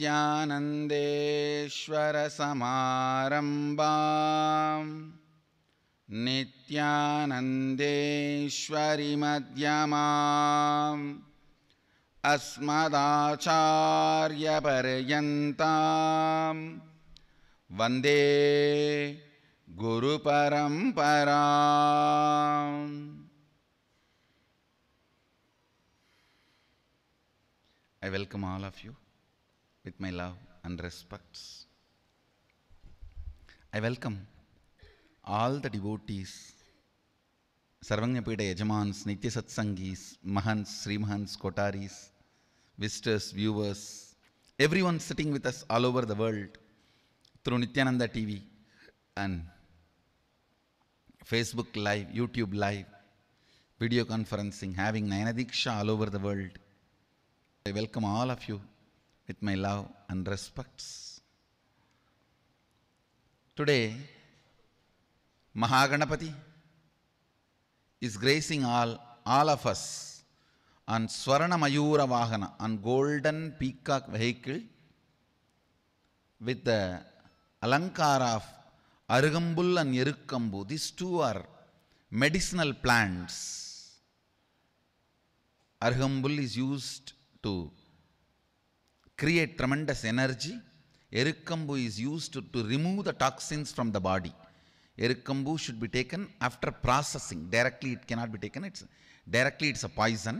नित्यानन्देश्वरसमारम्भाम् नित्यानन्देश्वरि मध्यमा अस्मदाचार्यपर्यन्ताम् वन्दे गुरुपरं परा ऐ welcome all of with my love and respects. I welcome all the devotees, Sarvanyapeda Yajamans, Nitya Satsangis, Mahans, Srimahans, Kotaris, visitors, viewers, everyone sitting with us all over the world through Nityananda TV and Facebook Live, YouTube Live, video conferencing, having Nayana Diksha all over the world. I welcome all of you with my love and respects. Today, Mahaganapati is gracing all, all of us on Swarana Mayura Vahana, on golden peacock vehicle with the alankara of Arugambul and Yerukambu. These two are medicinal plants. Arugambul is used to create tremendous energy. Erikambu is used to, to remove the toxins from the body. Erikambu should be taken after processing. Directly it cannot be taken. It's, directly it's a poison.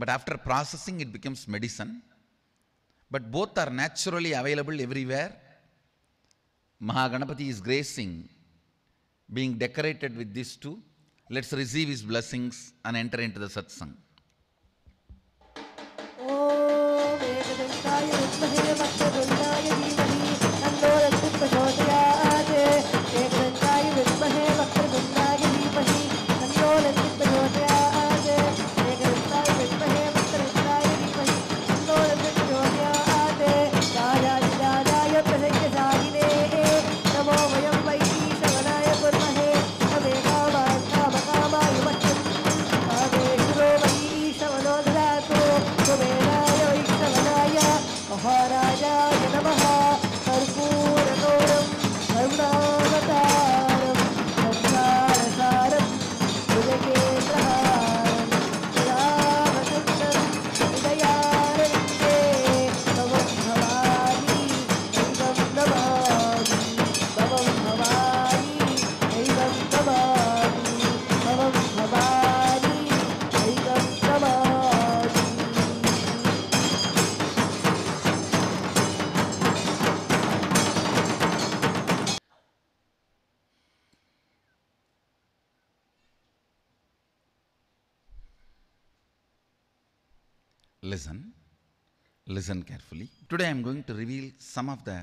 But after processing it becomes medicine. But both are naturally available everywhere. Mahaganapati is gracing, being decorated with these two. Let's receive his blessings and enter into the satsang. Thank you. Listen. Listen carefully. Today I am going to reveal some of the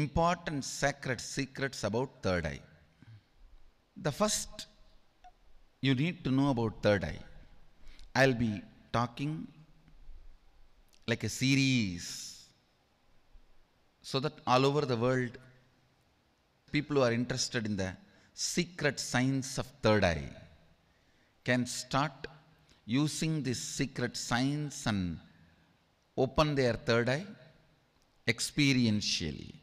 important sacred secrets about third eye. The first you need to know about third eye. I'll be talking like a series so that all over the world people who are interested in the secret science of third eye can start using this secret science and open their third eye experientially.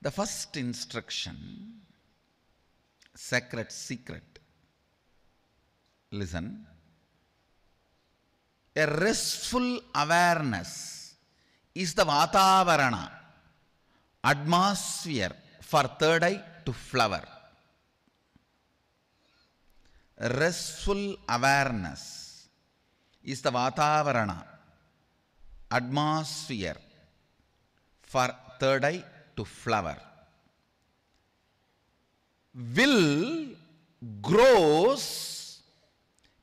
The first instruction, sacred secret, listen, a restful awareness is the Vatavarana, atmosphere for third eye to flower. Restful awareness is the Vatavarana, atmosphere for third eye to flower. Will grows,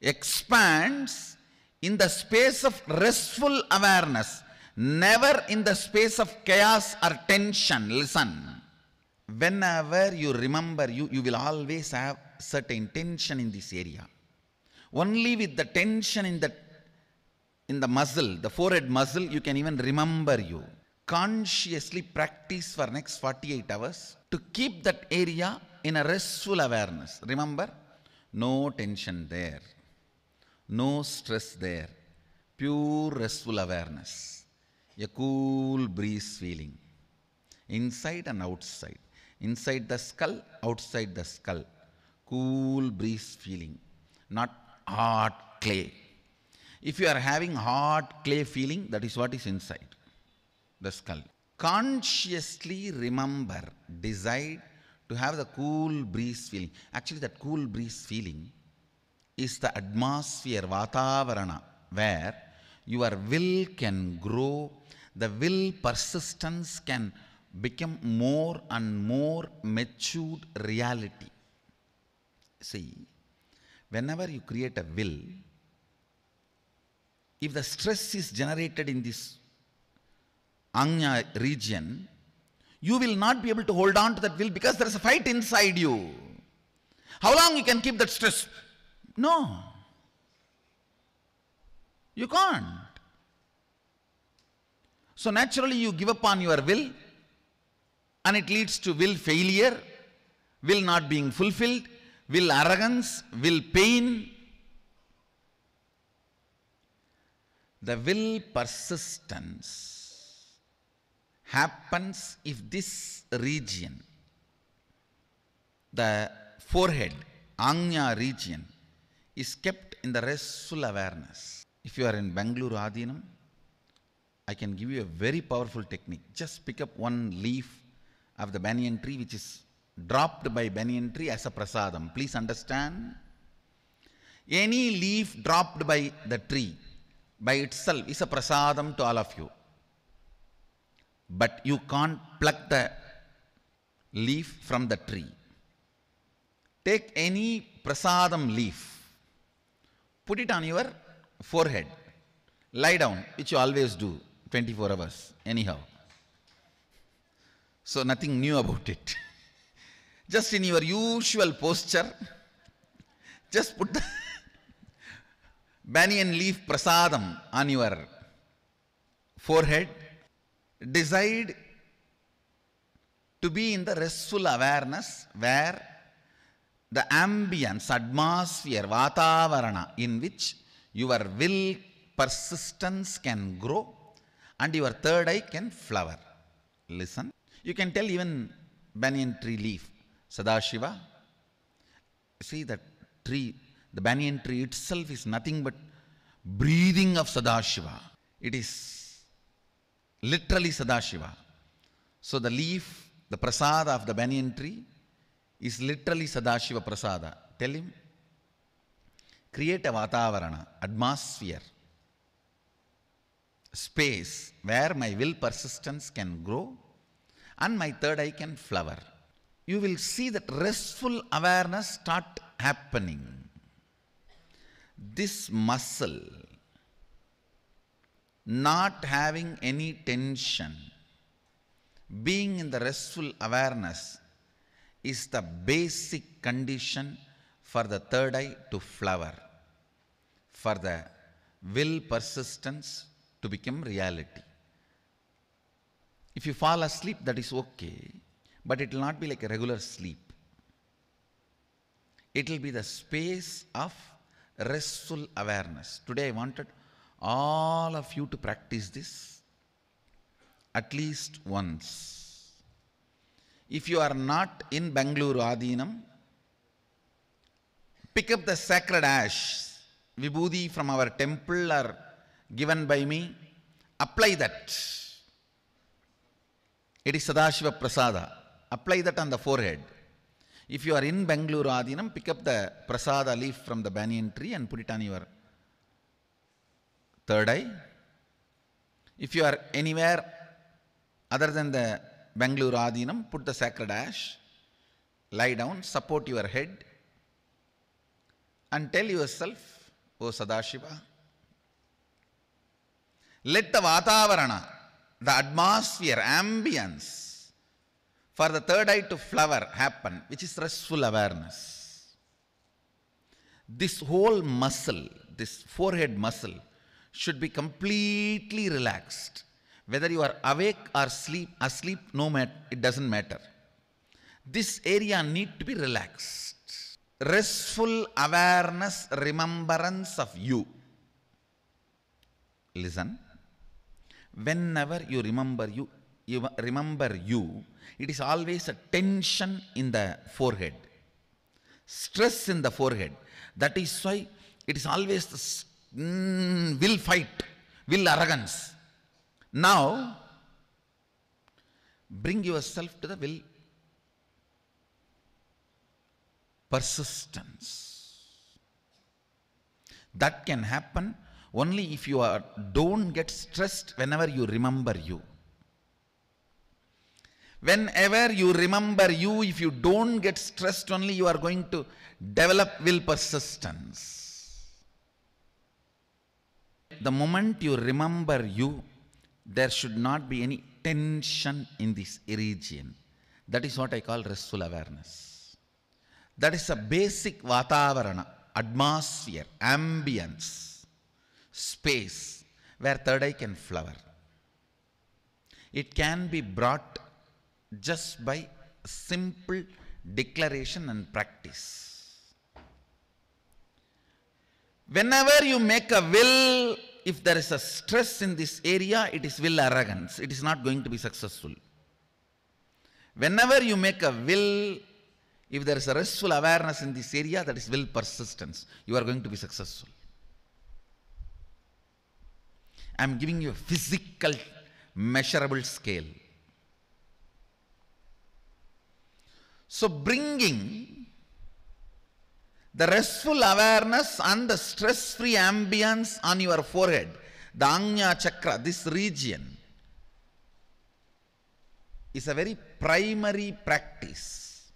expands in the space of restful awareness, never in the space of chaos or tension. Listen whenever you remember you you will always have certain tension in this area only with the tension in the in the muzzle, the forehead muzzle, you can even remember you. Consciously practice for next 48 hours to keep that area in a restful awareness. Remember, no tension there, no stress there, pure restful awareness, a cool breeze feeling inside and outside, inside the skull, outside the skull, cool breeze feeling, not hard clay. If you are having hard clay feeling, that is what is inside the skull. Consciously remember, decide to have the cool breeze feeling. Actually, that cool breeze feeling is the atmosphere, Vatavarana, where your will can grow, the will persistence can become more and more matured reality. See, whenever you create a will, if the stress is generated in this Anya region, you will not be able to hold on to that will because there is a fight inside you. How long you can keep that stress? No. You can't. So naturally you give up on your will and it leads to will failure, will not being fulfilled, will arrogance, will pain, The will persistence happens if this region, the forehead, Angya region, is kept in the restful awareness. If you are in Bangalore Adinam, I can give you a very powerful technique. Just pick up one leaf of the banyan tree which is dropped by banyan tree as a prasadam. Please understand. Any leaf dropped by the tree by itself is a prasadam to all of you. But you can't pluck the leaf from the tree. Take any prasadam leaf, put it on your forehead, lie down, which you always do 24 hours, anyhow. So, nothing new about it. just in your usual posture, just put the banyan leaf prasadam on your forehead. Decide to be in the restful awareness where the ambience, atmosphere, vatavarana in which your will persistence can grow and your third eye can flower. Listen. You can tell even banyan tree leaf, Sadashiva. See that tree the banyan tree itself is nothing but breathing of Sadashiva. It is literally Sadashiva. So the leaf, the prasada of the banyan tree is literally Sadashiva prasada. Tell him, create a vatavarana, atmosphere, space where my will persistence can grow and my third eye can flower. You will see that restful awareness start happening this muscle not having any tension, being in the restful awareness is the basic condition for the third eye to flower, for the will persistence to become reality. If you fall asleep, that is okay, but it will not be like a regular sleep. It will be the space of restful awareness. Today I wanted all of you to practice this at least once. If you are not in Bangalore Adinam, pick up the sacred ash, vibhuti from our temple or given by me, apply that. It is Sadashiva Prasada. Apply that on the forehead. If you are in Bangalore Adinam, pick up the prasada leaf from the banyan tree and put it on your third eye. If you are anywhere other than the Bangalore Adinam, put the sacred ash, lie down, support your head, and tell yourself, O Sadashiva, let the Vatavarana, the atmosphere, ambience, for the third eye to flower happen, which is restful awareness. This whole muscle, this forehead muscle, should be completely relaxed. Whether you are awake or sleep, asleep, no matter, it doesn't matter. This area need to be relaxed. Restful awareness, remembrance of you. Listen. Whenever you remember you, you remember you, it is always a tension in the forehead, stress in the forehead. That is why it is always the mm, will fight, will arrogance. Now, bring yourself to the will persistence. That can happen only if you are, don't get stressed whenever you remember you. Whenever you remember you, if you don't get stressed only, you are going to develop will persistence. The moment you remember you, there should not be any tension in this region. That is what I call restful awareness. That is a basic vatavarana, atmosphere, ambience, space, where third eye can flower. It can be brought just by simple declaration and practice. Whenever you make a will, if there is a stress in this area, it is will arrogance. It is not going to be successful. Whenever you make a will, if there is a restful awareness in this area, that is will persistence, you are going to be successful. I am giving you a physical, measurable scale. So bringing the restful awareness and the stress-free ambience on your forehead, the Angya Chakra, this region, is a very primary practice.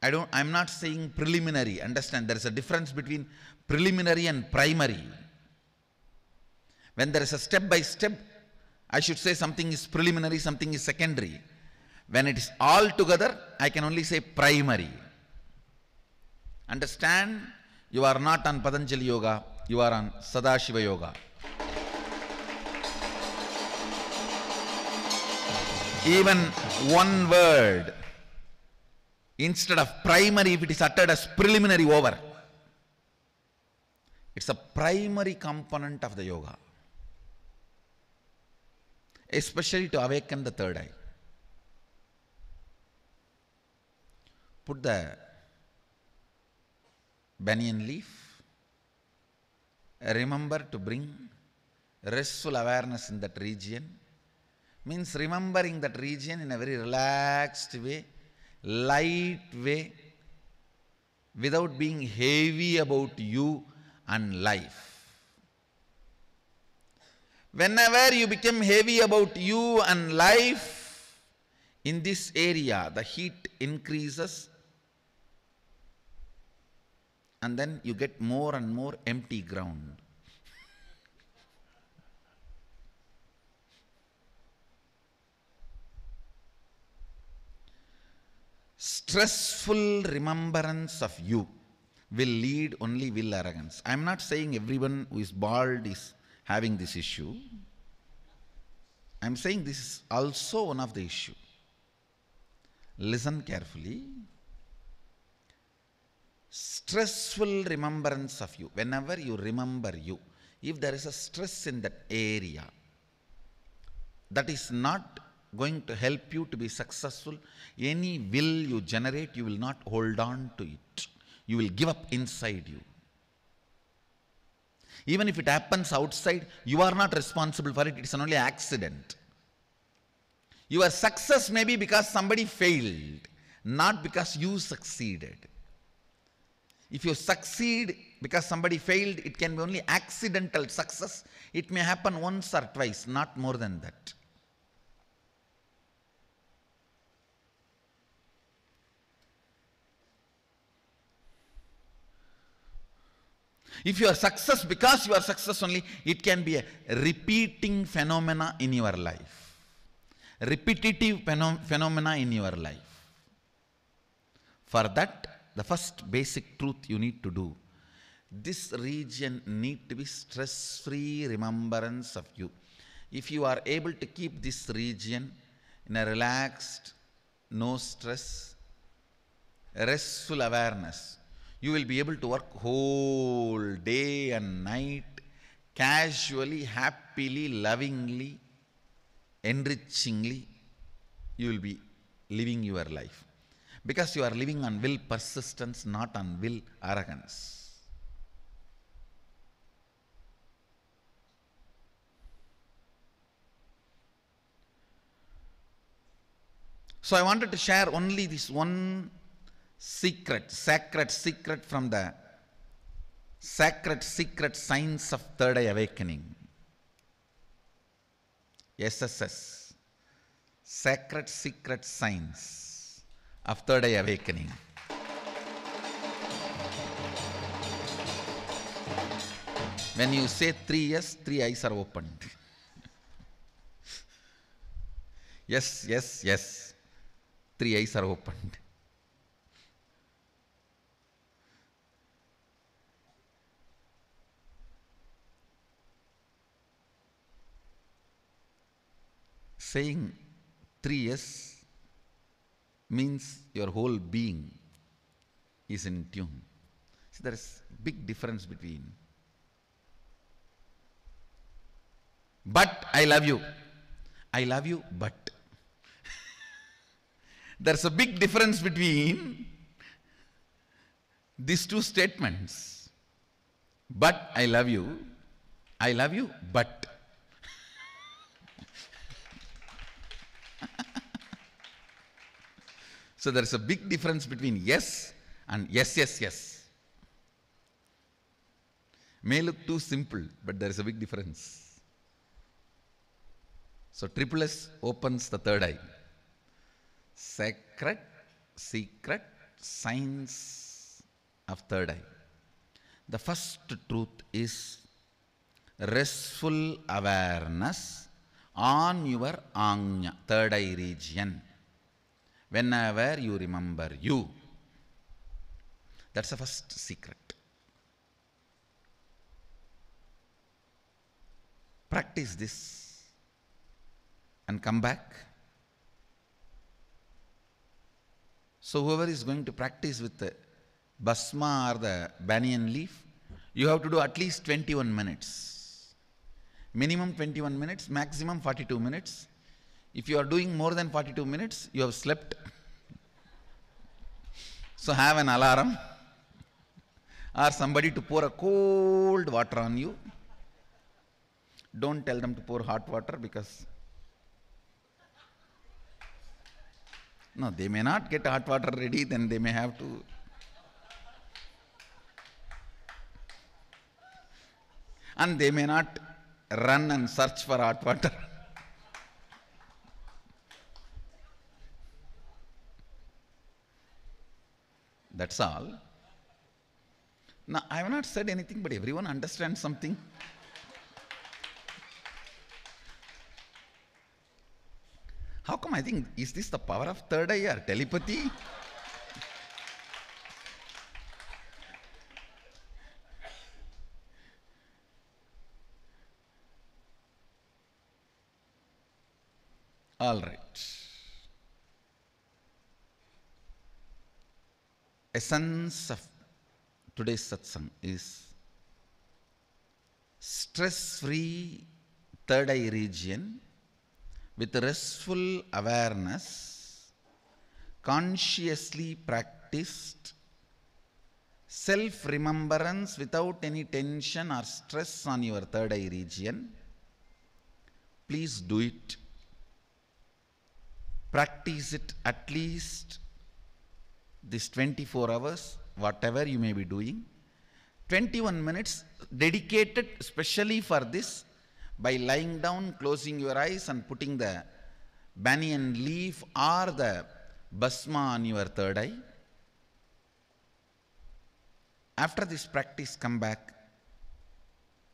I don't, I'm not saying preliminary, understand there is a difference between preliminary and primary. When there is a step by step, I should say something is preliminary, something is secondary. When it is all together, I can only say primary. Understand? You are not on Patanjali Yoga, you are on Sadashiva Yoga. Even one word, instead of primary, if it is uttered as preliminary over, it's a primary component of the yoga, especially to awaken the third eye. put the banyan leaf. Remember to bring restful awareness in that region. Means remembering that region in a very relaxed way, light way, without being heavy about you and life. Whenever you become heavy about you and life, in this area the heat increases and then you get more and more empty ground. Stressful remembrance of you will lead only will arrogance. I am not saying everyone who is bald is having this issue. I am saying this is also one of the issue. Listen carefully stressful remembrance of you, whenever you remember you, if there is a stress in that area, that is not going to help you to be successful. Any will you generate, you will not hold on to it. You will give up inside you. Even if it happens outside, you are not responsible for it. It's an only accident. Your success may be because somebody failed, not because you succeeded. If you succeed because somebody failed, it can be only accidental success. It may happen once or twice, not more than that. If you are success because you are success only, it can be a repeating phenomena in your life. Repetitive phenomena in your life. For that, the first basic truth you need to do. This region need to be stress-free remembrance of you. If you are able to keep this region in a relaxed, no stress, restful awareness, you will be able to work whole day and night, casually, happily, lovingly, enrichingly, you will be living your life because you are living on will persistence, not on will arrogance. So I wanted to share only this one secret, sacred secret from the sacred secret science of third eye awakening. SSS, sacred secret science of the Awakening. When you say three yes, three eyes are opened. yes, yes, yes. Three eyes are opened. Saying three yes means your whole being is in tune. See, there is big difference between. But I love you. I love you, but. There's a big difference between these two statements. But I love you. I love you, but. So there is a big difference between yes and yes, yes, yes. May look too simple, but there is a big difference. So triple S opens the third eye. Sacred, secret, signs of third eye. The first truth is restful awareness on your Anya, third eye region whenever you remember you. That's the first secret. Practice this and come back. So, whoever is going to practice with the basma or the banyan leaf, you have to do at least 21 minutes. Minimum 21 minutes, maximum 42 minutes. If you are doing more than 42 minutes, you have slept. So have an alarm or somebody to pour a cold water on you. Don't tell them to pour hot water because no, they may not get hot water ready, then they may have to. And they may not run and search for hot water. that's all. Now, I have not said anything, but everyone understands something. How come I think, is this the power of third eye or telepathy? all right. essence of today's satsang is stress-free third eye region with restful awareness, consciously practiced self-remembrance without any tension or stress on your third eye region. Please do it. Practice it at least this 24 hours, whatever you may be doing, 21 minutes dedicated specially for this by lying down, closing your eyes and putting the banyan leaf or the basma on your third eye. After this practice, come back.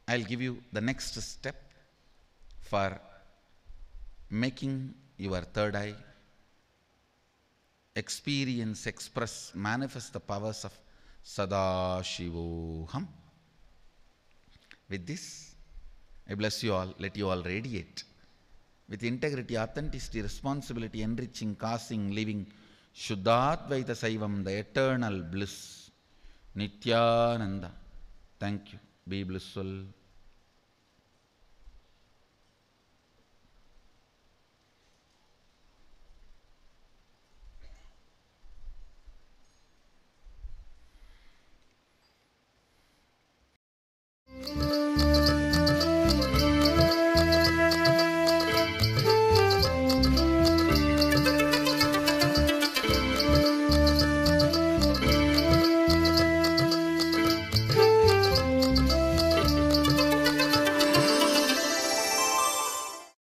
I'll give you the next step for making your third eye experience, express, manifest the powers of Sadashivoham. With this, I bless you all. Let you all radiate with integrity, authenticity, responsibility, enriching, casting, living Shuddhatvaita Saivam, the eternal bliss. Nityananda. Thank you. Be blissful.